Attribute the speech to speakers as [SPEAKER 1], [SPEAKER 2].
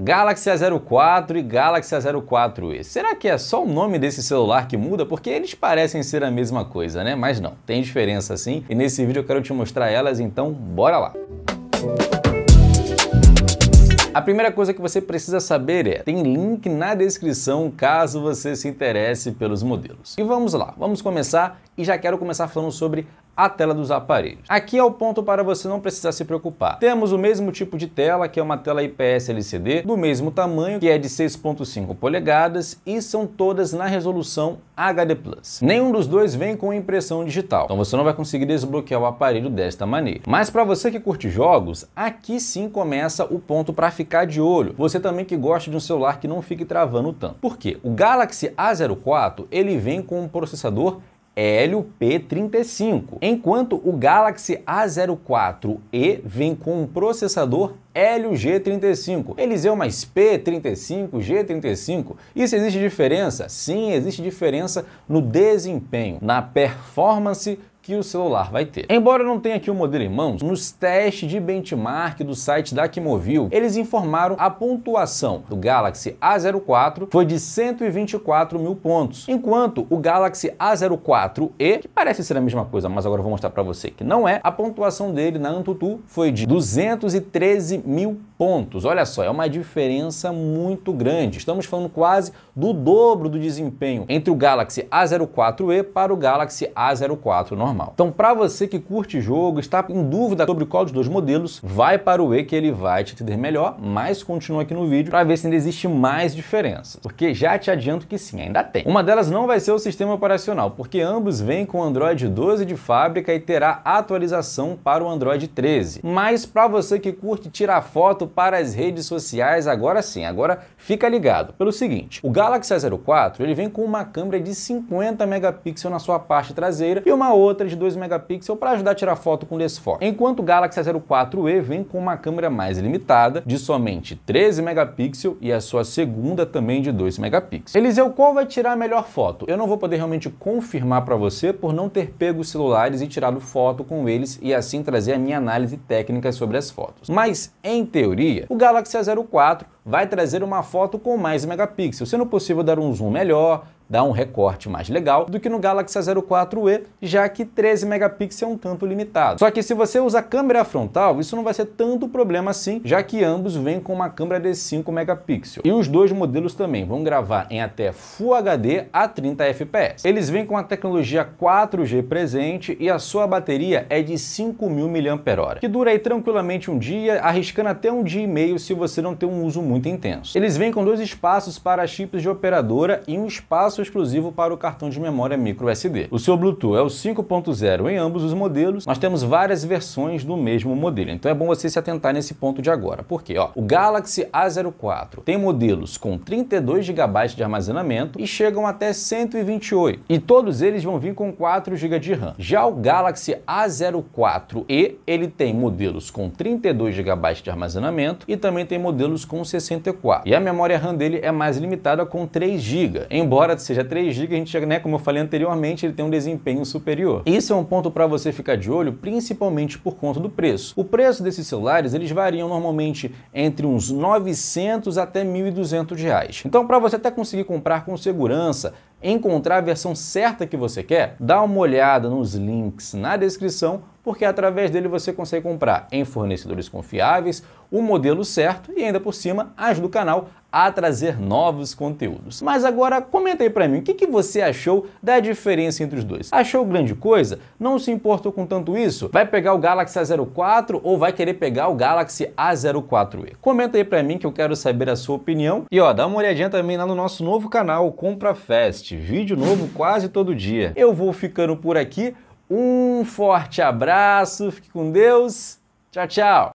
[SPEAKER 1] Galaxy A04 e Galaxy A04e. Será que é só o nome desse celular que muda? Porque eles parecem ser a mesma coisa, né? Mas não, tem diferença sim. E nesse vídeo eu quero te mostrar elas, então bora lá! A primeira coisa que você precisa saber é, tem link na descrição caso você se interesse pelos modelos. E vamos lá, vamos começar e já quero começar falando sobre a tela dos aparelhos. Aqui é o ponto para você não precisar se preocupar. Temos o mesmo tipo de tela, que é uma tela IPS LCD, do mesmo tamanho, que é de 6.5 polegadas, e são todas na resolução HD+. Nenhum dos dois vem com impressão digital, então você não vai conseguir desbloquear o aparelho desta maneira. Mas para você que curte jogos, aqui sim começa o ponto para ficar de olho. Você também que gosta de um celular que não fique travando tanto. Por quê? O Galaxy A04, ele vem com um processador Hélio P35, enquanto o Galaxy A04e vem com um processador Hélio G35. Eles mais P35, G35. Isso existe diferença? Sim, existe diferença no desempenho, na performance que o celular vai ter. Embora não tenha aqui o modelo em mãos, nos testes de benchmark do site da Kimovil, eles informaram a pontuação do Galaxy A04 foi de 124 mil pontos, enquanto o Galaxy A04e, que parece ser a mesma coisa, mas agora eu vou mostrar para você que não é, a pontuação dele na Antutu foi de 213 mil pontos pontos. Olha só, é uma diferença muito grande. Estamos falando quase do dobro do desempenho entre o Galaxy A04e para o Galaxy A04 normal. Então, para você que curte jogo, está em dúvida sobre qual dos dois modelos, vai para o E que ele vai te entender melhor, mas continua aqui no vídeo para ver se ainda existe mais diferença. Porque já te adianto que sim, ainda tem. Uma delas não vai ser o sistema operacional, porque ambos vêm com Android 12 de fábrica e terá atualização para o Android 13. Mas para você que curte tirar foto para as redes sociais agora sim. Agora fica ligado pelo seguinte, o Galaxy A04 ele vem com uma câmera de 50 megapixels na sua parte traseira e uma outra de 2 megapixels para ajudar a tirar foto com desfoque. Enquanto o Galaxy A04e vem com uma câmera mais limitada de somente 13 megapixels e a sua segunda também de 2 megapixels. Eliseu, qual vai tirar a melhor foto? Eu não vou poder realmente confirmar para você por não ter pego os celulares e tirado foto com eles e assim trazer a minha análise técnica sobre as fotos. Mas em teoria teoria, o Galaxy A04 vai trazer uma foto com mais megapixels, sendo possível dar um zoom melhor, dar um recorte mais legal do que no Galaxy A04e, já que 13 megapixels é um tanto limitado. Só que se você usa câmera frontal, isso não vai ser tanto problema assim, já que ambos vêm com uma câmera de 5 megapixels. E os dois modelos também vão gravar em até Full HD a 30 fps. Eles vêm com a tecnologia 4G presente e a sua bateria é de 5.000 mAh, que dura aí tranquilamente um dia, arriscando até um dia e meio se você não tem um uso muito muito intenso. Eles vêm com dois espaços para chips de operadora e um espaço exclusivo para o cartão de memória micro SD. O seu Bluetooth é o 5.0 em ambos os modelos, nós temos várias versões do mesmo modelo, então é bom você se atentar nesse ponto de agora, porque ó, o Galaxy A04 tem modelos com 32 GB de armazenamento e chegam até 128, e todos eles vão vir com 4 GB de RAM. Já o Galaxy A04e, ele tem modelos com 32 GB de armazenamento e também tem modelos com 60 64. E a memória RAM dele é mais limitada com 3 GB. Embora seja 3 GB, a gente, né, como eu falei anteriormente, ele tem um desempenho superior. Isso é um ponto para você ficar de olho, principalmente por conta do preço. O preço desses celulares, eles variam normalmente entre uns 900 até 1.200 reais. Então, para você até conseguir comprar com segurança, encontrar a versão certa que você quer, dá uma olhada nos links na descrição, porque através dele você consegue comprar em fornecedores confiáveis, o modelo certo e ainda por cima ajuda o canal, a trazer novos conteúdos. Mas agora comenta aí pra mim, o que, que você achou da diferença entre os dois? Achou grande coisa? Não se importou com tanto isso? Vai pegar o Galaxy A04 ou vai querer pegar o Galaxy A04e? Comenta aí pra mim que eu quero saber a sua opinião. E ó, dá uma olhadinha também lá no nosso novo canal, Compra Fest. Vídeo novo quase todo dia. Eu vou ficando por aqui. Um forte abraço, fique com Deus. Tchau, tchau.